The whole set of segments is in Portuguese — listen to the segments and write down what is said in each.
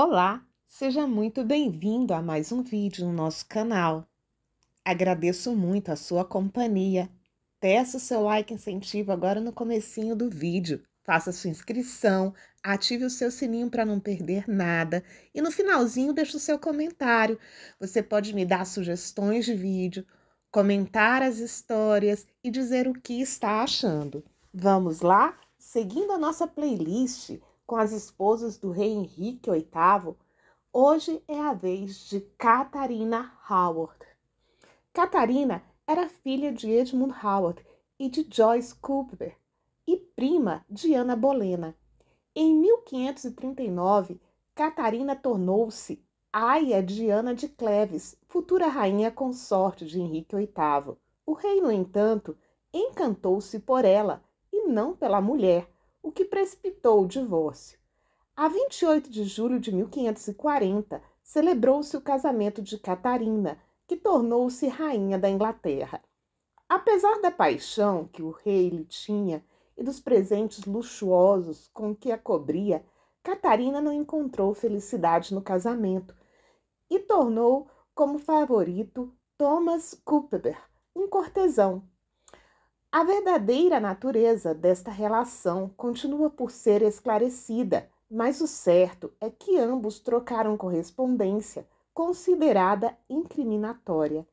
Olá, seja muito bem-vindo a mais um vídeo no nosso canal. Agradeço muito a sua companhia. o seu like incentivo agora no comecinho do vídeo. Faça sua inscrição, ative o seu sininho para não perder nada e no finalzinho deixe o seu comentário. Você pode me dar sugestões de vídeo, comentar as histórias e dizer o que está achando. Vamos lá? Seguindo a nossa playlist, com as esposas do rei Henrique VIII, hoje é a vez de Catarina Howard. Catarina era filha de Edmund Howard e de Joyce Cooper e prima de Ana Bolena. Em 1539, Catarina tornou-se aia de Ana de Cleves, futura rainha consorte de Henrique VIII. O rei, no entanto, encantou-se por ela e não pela mulher, o que precipitou o divórcio. A 28 de julho de 1540, celebrou-se o casamento de Catarina, que tornou-se rainha da Inglaterra. Apesar da paixão que o rei lhe tinha e dos presentes luxuosos com que a cobria, Catarina não encontrou felicidade no casamento e tornou como favorito Thomas Cooper, um cortesão a verdadeira natureza desta relação continua por ser esclarecida, mas o certo é que ambos trocaram correspondência considerada incriminatória.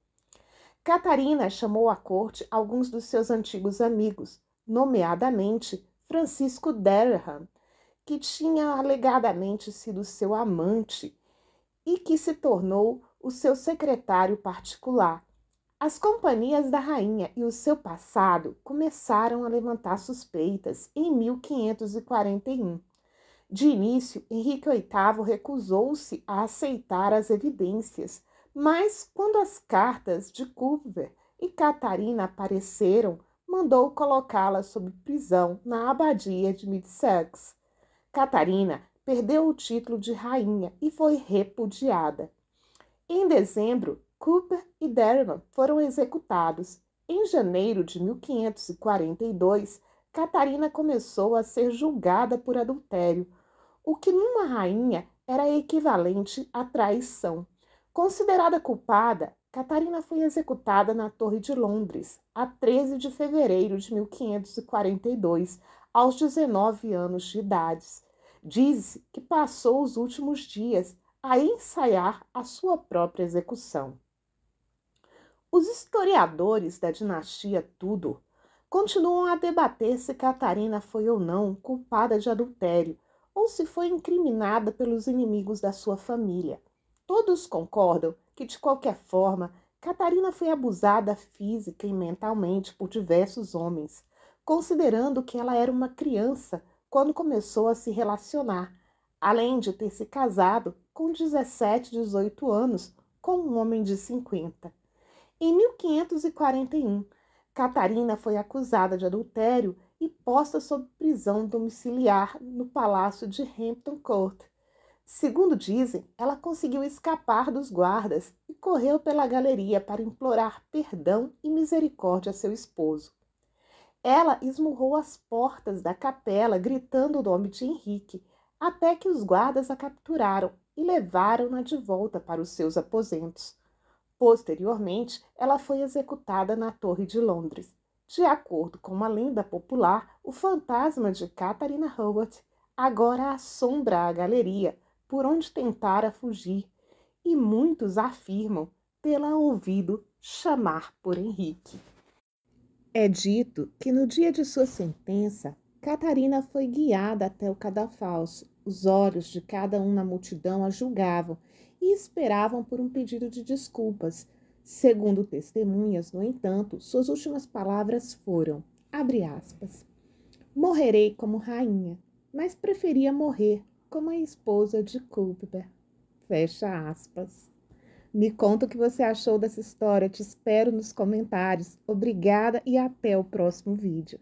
Catarina chamou à corte alguns dos seus antigos amigos, nomeadamente Francisco Derham, que tinha alegadamente sido seu amante e que se tornou o seu secretário particular, as companhias da rainha e o seu passado começaram a levantar suspeitas em 1541. De início, Henrique VIII recusou-se a aceitar as evidências, mas quando as cartas de Culver e Catarina apareceram, mandou colocá-la sob prisão na abadia de Middlesex. Catarina perdeu o título de rainha e foi repudiada. Em dezembro, Cooper e Derriman foram executados. Em janeiro de 1542, Catarina começou a ser julgada por adultério, o que numa rainha era equivalente à traição. Considerada culpada, Catarina foi executada na Torre de Londres, a 13 de fevereiro de 1542, aos 19 anos de idade. Diz-se que passou os últimos dias a ensaiar a sua própria execução. Os historiadores da dinastia Tudor continuam a debater se Catarina foi ou não culpada de adultério ou se foi incriminada pelos inimigos da sua família. Todos concordam que, de qualquer forma, Catarina foi abusada física e mentalmente por diversos homens, considerando que ela era uma criança quando começou a se relacionar, além de ter se casado com 17, 18 anos com um homem de 50. Em 1541, Catarina foi acusada de adultério e posta sob prisão domiciliar no palácio de Hampton Court. Segundo dizem, ela conseguiu escapar dos guardas e correu pela galeria para implorar perdão e misericórdia a seu esposo. Ela esmurrou as portas da capela gritando o nome de Henrique, até que os guardas a capturaram e levaram-na de volta para os seus aposentos. Posteriormente, ela foi executada na Torre de Londres. De acordo com uma lenda popular, o fantasma de Catarina Howard agora assombra a galeria por onde tentara fugir, e muitos afirmam tê-la ouvido chamar por Henrique. É dito que no dia de sua sentença, Catarina foi guiada até o cadafalso os olhos de cada um na multidão a julgavam e esperavam por um pedido de desculpas. Segundo testemunhas, no entanto, suas últimas palavras foram: aspas, Morrerei como rainha, mas preferia morrer como a esposa de Culpeper. Fecha aspas. Me conta o que você achou dessa história, te espero nos comentários. Obrigada e até o próximo vídeo.